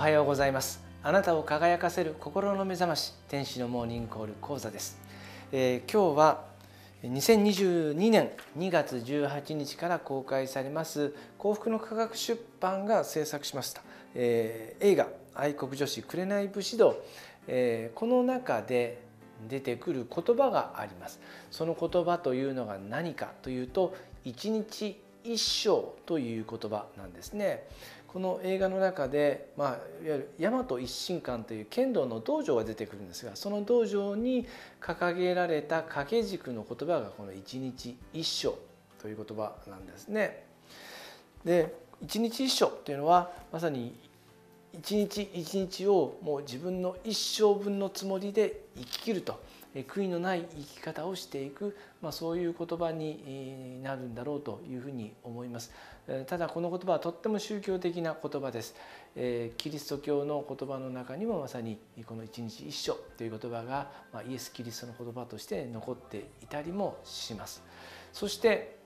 おはようございますあなたを輝かせる心の目覚まし天使のモーニングコール講座です、えー、今日は2022年2月18日から公開されます幸福の科学出版が制作しました、えー、映画愛国女子紅武士道、えー、この中で出てくる言葉がありますその言葉というのが何かというと一日一生という言葉なんですねこの映画の中で、まあ、いわゆる大和一心館という剣道の道場が出てくるんですがその道場に掲げられた掛け軸の言葉がこの「一日一章」という言葉なんですね。で一日一章というのはまさに一日一日をもう自分の一生分のつもりで生ききると悔いのない生き方をしていく、まあ、そういう言葉になるんだろうというふうに思いますただこの言葉はとっても宗教的な言葉です、キリスト教の言葉の中にもまさにこの一日一生という言葉が、イエス・キリストの言葉として残っていたりもしますそして、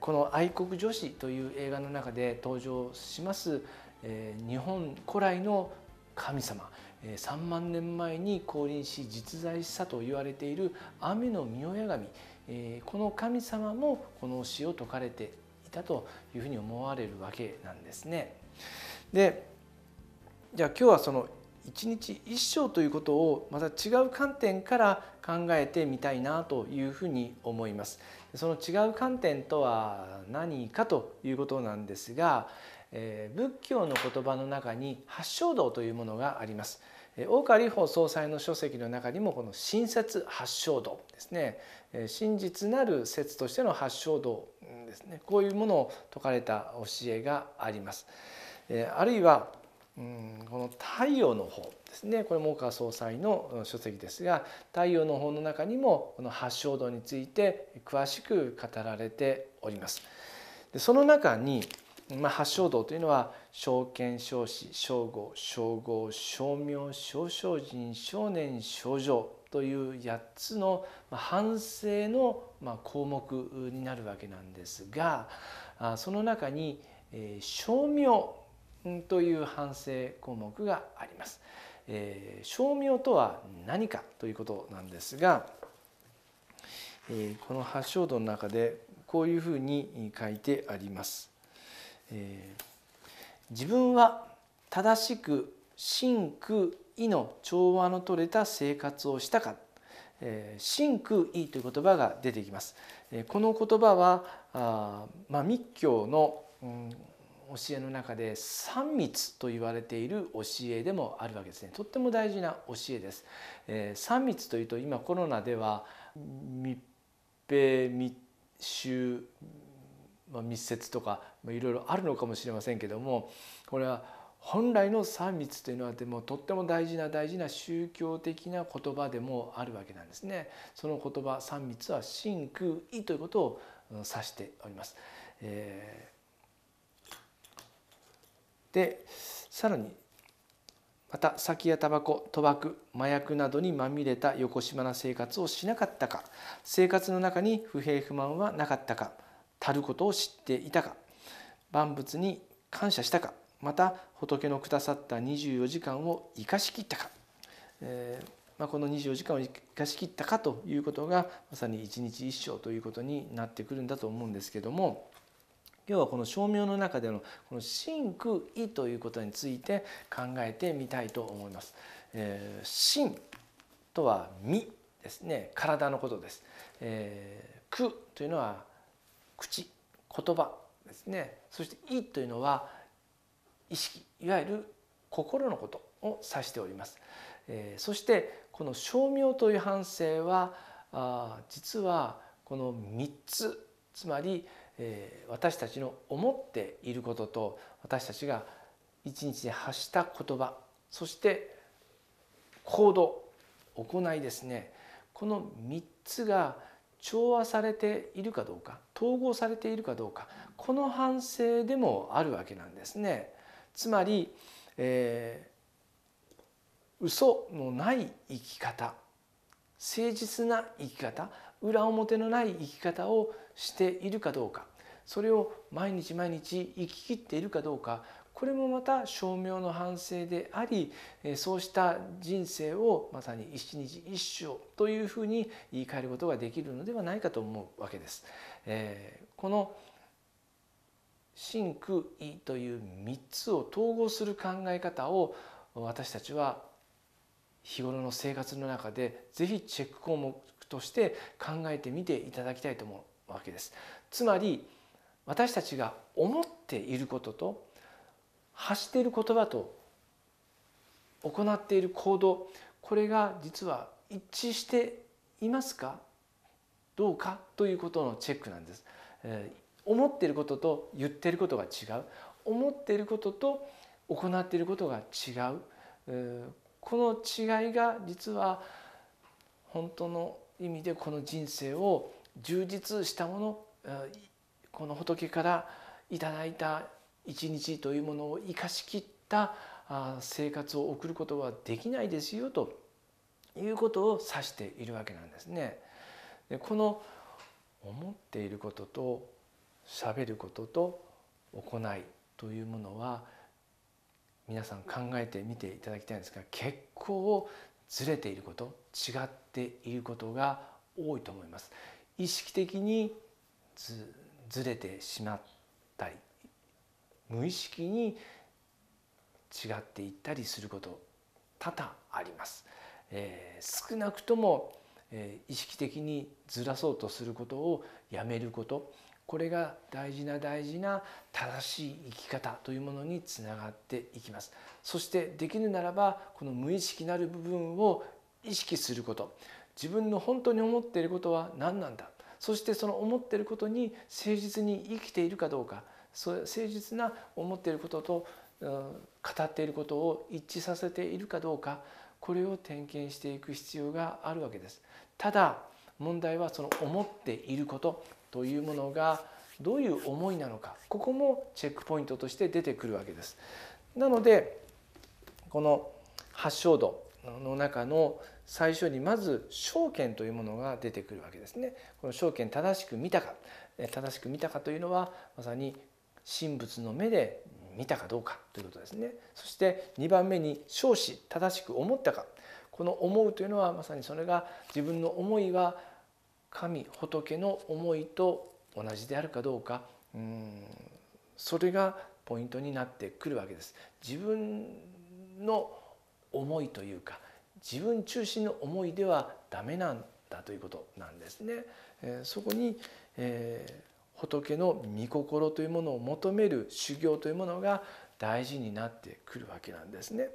この「愛国女子」という映画の中で登場しますえー、日本古来の神様3万年前に降臨し実在したと言われている雨の御親神この神様もこの詩を説かれていたというふうに思われるわけなんですね。でじゃあ今日はその一日一生ということをまた違う観点から考えてみたいなというふうに思います。その違う観点とは何かということなんですが、えー、仏教の言葉の中に八正道というものがあります。大川理法総裁の書籍の中にもこの新説発祥道ですね真実なる説としての発祥道ですねこういうものを説かれた教えがあります。あるいはうんこの太陽の方ですねこれも大川総裁の書籍ですが太陽の方の中にもこの発祥道について詳しく語られております。でその中にまあ、八正道というのは証券証子正号正号正名正正人少年少女という8つの反省の項目になるわけなんですがその中に「正名」という反省項目があります。えー、正名とは何かということなんですが、えー、この八正道の中でこういうふうに書いてあります。えー、自分は正しく真空意の調和のとれた生活をしたか真空意という言葉が出てきますこの言葉はあ、まあ、密教の、うん、教えの中で三密と言われている教えでもあるわけですねとっても大事な教えです、えー、三密というと今コロナでは密閉密集まあ、密接とかいろいろあるのかもしれませんけどもこれは本来の三密というのはでもとっても大事な大事な宗教的な言葉でもあるわけなんですね。その言葉三密は真空意ということを指しております。えー、でさらにまた酒やタバコ賭博麻薬などにまみれた横島な生活をしなかったか生活の中に不平不満はなかったかたることを知っていたか万物に感謝したかまた仏のくださった24時間を生かしきったか、えー、まあ、この24時間を生かしきったかということがまさに一日一生ということになってくるんだと思うんですけども今日はこの照明の中でのこの真空意ということについて考えてみたいと思います。えー、とは身ですね体のことです。えー、というのは口言葉ですねそして「意」というのは意識いわゆる心のことを指しております。えー、そしてこの「称名」という反省はあ実はこの3つつまり、えー、私たちの思っていることと私たちが一日に発した言葉そして行動行いですねこの3つが調和されているかどうか統合されているかどうかこの反省でもあるわけなんですね。つまり、えー、嘘のない生き方誠実な生き方裏表のない生き方をしているかどうかそれを毎日毎日生ききっているかどうかこれもまた称名の反省でありそうした人生をまさに一日一生というふうに言い換えることができるのではないかと思うわけです。えー、この真空意という3つを統合する考え方を私たちは日頃の生活の中で是非チェック項目として考えてみていただきたいと思うわけです。つまり私たちが思っていることと発している言葉と行っている行動これが実は一致していますかどうかということのチェックなんです。え思っていることと言っていることが違う思っていることと行っていることが違う、この違いが実は本当の意味でこの人生を充実したものこの仏からいただいた一日というものを生かしきった生活を送ることはできないですよということを指しているわけなんですね。でこの思っていることと喋ることと行いというものは皆さん考えてみていただきたいんですが結構ずれていること違っていることが多いと思います。意識的にずれてしまったり無意識に違っていったりすること多々あります。えー、少なくとも、えー、意識的にずらそうとすることをやめることこれが大事な大事な正しい生き方というものにつながっていきます。そしてできるならばこの無意識なる部分を意識すること自分の本当に思っていることは何なんだそしてその思っていることに誠実に生きているかどうかそう誠実な思っていることと、うん、語っていることを一致させているかどうかこれを点検していく必要があるわけです。ただ問題はその思っていることというものがどういう思いなのかここもチェックポイントとして出てくるわけです。なのでこの発症度の中の最初にまず証券というものが出てくるわけですね。この証券正しく見たか正しく見たかというのはまさに神仏の目で見たかどうかということですねそして2番目に少子正しく思ったかこの「思う」というのはまさにそれが自分の思いは神仏の思いと同じであるかどうかうんそれがポイントになってくるわけです。自分の思いというか自分中心の思いではダメなんだということなんですね。えー、そこに、えー仏の御心というものを求める修行というものが大事になってくるわけなんですね。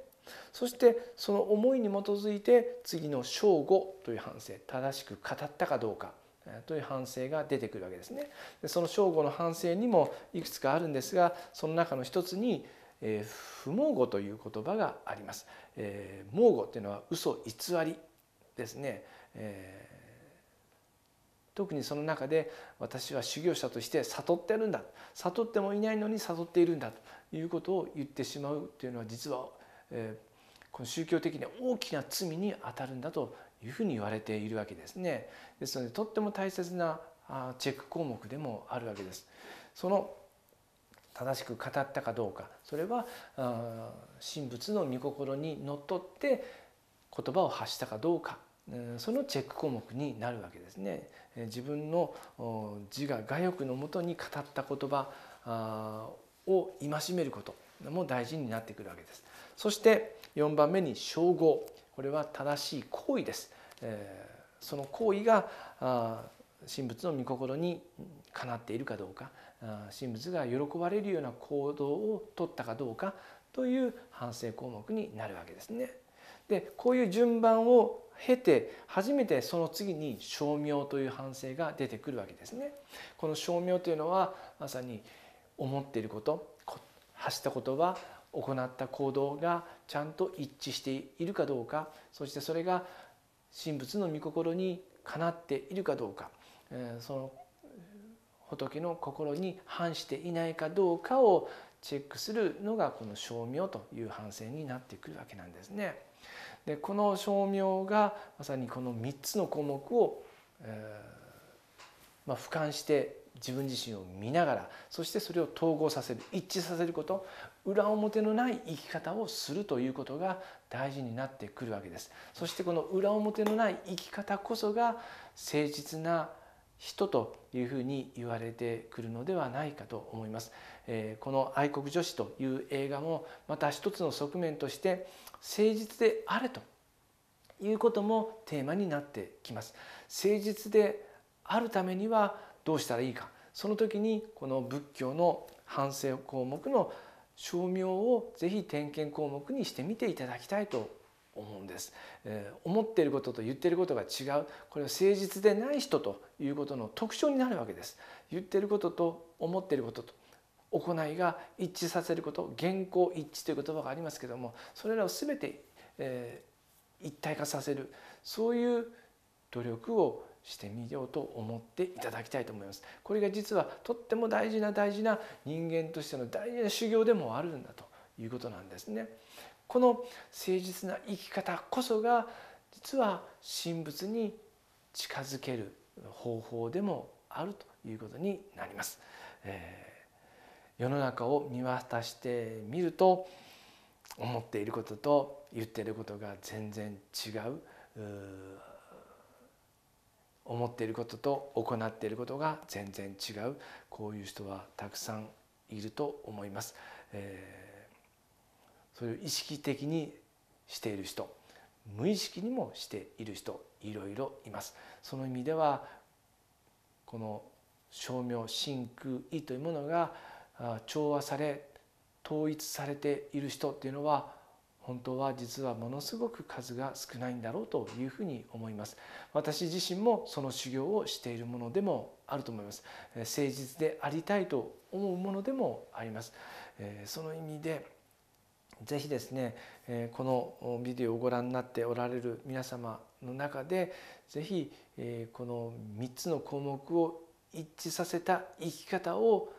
そしてその思いに基づいて次の「正午」という反省正しく語ったかどうかという反省が出てくるわけですね。でその正午の反省にもいくつかあるんですがその中の一つに「えー、不毛語」という言葉があります。えー、毛語というのは嘘偽りですね。えー特にその中で私は修行者として悟ってるんだ悟ってもいないのに悟っているんだということを言ってしまうというのは実は、えー、この宗教的に大きな罪にあたるんだというふうに言われているわけですね。ですのでとっても大切なチェック項目でもあるわけです。その正しく語ったかどうかそれは神仏の御心にのっとって言葉を発したかどうかそのチェック項目になるわけですね。自分の自我我欲のもとに語った言葉を戒めることも大事になってくるわけです。そして4番目に称号これは正しい行為です。その行為が神仏の御心にかなっているかどうか神仏が喜ばれるような行動をとったかどうかという反省項目になるわけですね。でこういう順番を経て初めてその次に称名という反省が出てくるわけですね。この称名というのはまさに思っていること発した言葉行った行動がちゃんと一致しているかどうかそしてそれが神仏の御心にかなっているかどうかその仏の心に反していないかどうかをチェックするのがこの称名という反省になってくるわけなんですね。でこの称名がまさにこの3つの項目を、えー、まあ、俯瞰して自分自身を見ながらそしてそれを統合させる一致させること裏表のない生き方をするということが大事になってくるわけですそしてこの裏表のない生き方こそが誠実な人というふうに言われてくるのではないかと思います。えこの「愛国女子」という映画もまた一つの側面として誠実であれということもテーマになってきます。誠実であるためにはどうしたらいいかその時にこの仏教の反省項目の証明をぜひ点検項目にしてみていただきたいと思うんです、えー、思っていることと言っていることが違うこれは誠実でない人ということの特徴になるわけです言っていることと思っていることと行いが一致させること言行一致という言葉がありますけどもそれらを全て、えー、一体化させるそういう努力をしてみようと思っていただきたいと思います。これが実はとっても大事な大事な人間としての大事な修行でもあるんだということなんですね。この誠実な生き方こそが実は神仏に近づける方法でもあるということになります。えー、世の中を見渡してみると思っていることと言っていることが全然違うう思っていることと行っていることが全然違うこういう人はたくさんいると思います。えーそいう意識的にしている人無意識にもしている人いろいろいますその意味ではこの称名真空意というものが調和され統一されている人っていうのは本当は実はものすごく数が少ないんだろうというふうに思います私自身もその修行をしているものでもあると思います誠実でありたいと思うものでもありますその意味でぜひですねこのビデオをご覧になっておられる皆様の中でぜひこの3つの項目を一致させた生き方を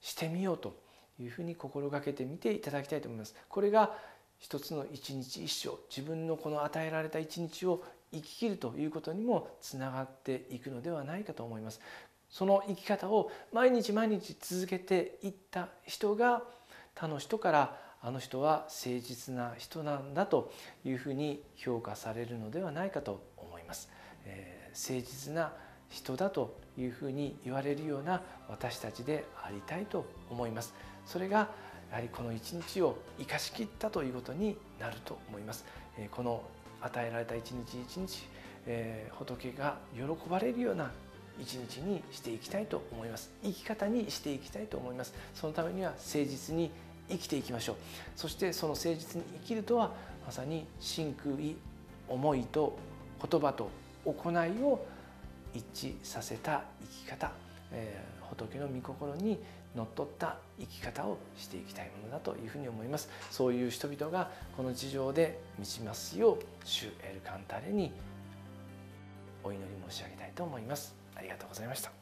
してみようというふうに心がけてみていただきたいと思います。これが一つの一日一生自分のこの与えられた一日を生き切るということにもつながっていくのではないかと思います。その生き方を毎日毎日続けていった人が他の人からあの人は誠実な人なんだというふうに評価されるのではないかと思います。えー、誠実な人だというふうに言われるような私たちでありたいと思います。それがやはりこの一日を生かしきったということになると思います。えー、この与えられた一日一日、えー、仏が喜ばれるような一日にしていきたいと思います生き方にしていきたいと思いますそのためには誠実に生きていきましょうそしてその誠実に生きるとはまさに真空い思いと言葉と行いを一致させた生き方、えー、仏の御心にのっとった生き方をしていきたいものだというふうに思いますそういう人々がこの地上で満ちますよう主エルカンタレにお祈り申し上げたいと思いますありがとうございました